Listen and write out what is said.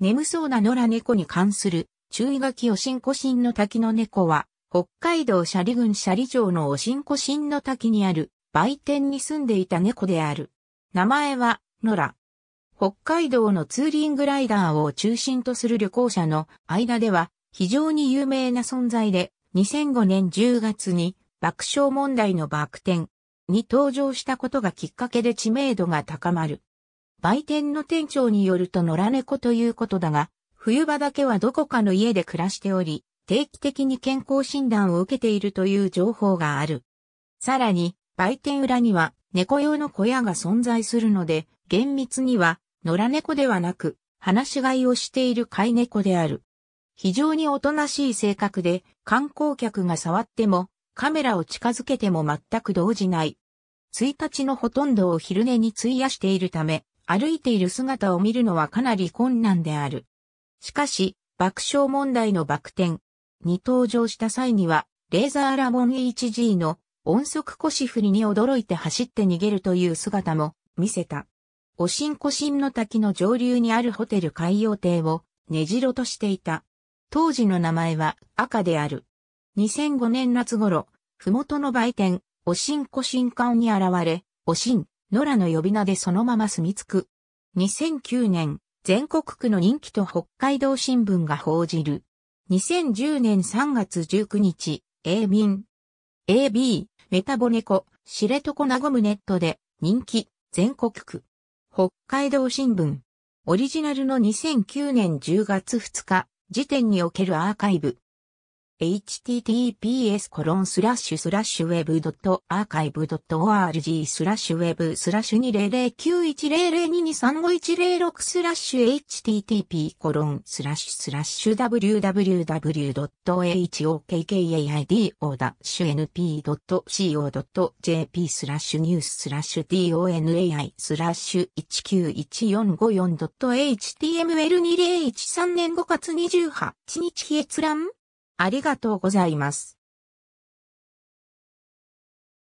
眠そうな野良猫に関する注意書きおしんこしんの滝の猫は、北海道斜里郡斜里町のおしんこしんの滝にある売店に住んでいた猫である。名前は、野良。北海道のツーリングライダーを中心とする旅行者の間では非常に有名な存在で、2005年10月に爆笑問題の爆点に登場したことがきっかけで知名度が高まる。売店の店長によると野良猫ということだが、冬場だけはどこかの家で暮らしており、定期的に健康診断を受けているという情報がある。さらに、売店裏には猫用の小屋が存在するので、厳密には野良猫ではなく、放し飼いをしている飼い猫である。非常におとなしい性格で、観光客が触っても、カメラを近づけても全く動じない。1日のほとんどを昼寝に費やしているため、歩いている姿を見るのはかなり困難である。しかし、爆笑問題の爆点に登場した際には、レーザーラボン h g の音速腰振りに驚いて走って逃げるという姿も見せた。おしんこしんの滝の上流にあるホテル海洋亭をねじろとしていた。当時の名前は赤である。2005年夏頃、ふもとの売店、おしんこしん館に現れ、おしん野良の呼び名でそのまま住み着く。2009年、全国区の人気と北海道新聞が報じる。2010年3月19日、英民。AB、メタボネコ、知床なごむネットで、人気、全国区。北海道新聞。オリジナルの2009年10月2日、時点におけるアーカイブ。https コロンスラッシュスラッシュウェブドットアーカイブドット org スラッシュウェブスラッシュ20091002235106スラッシュ http コロンスラッシュスラッシュ www.hokkaido-np.co.jp スラッシュニューススラッシュ donai スラッシュ 19144.html2013 年5月28日閲覧ありがとうございます。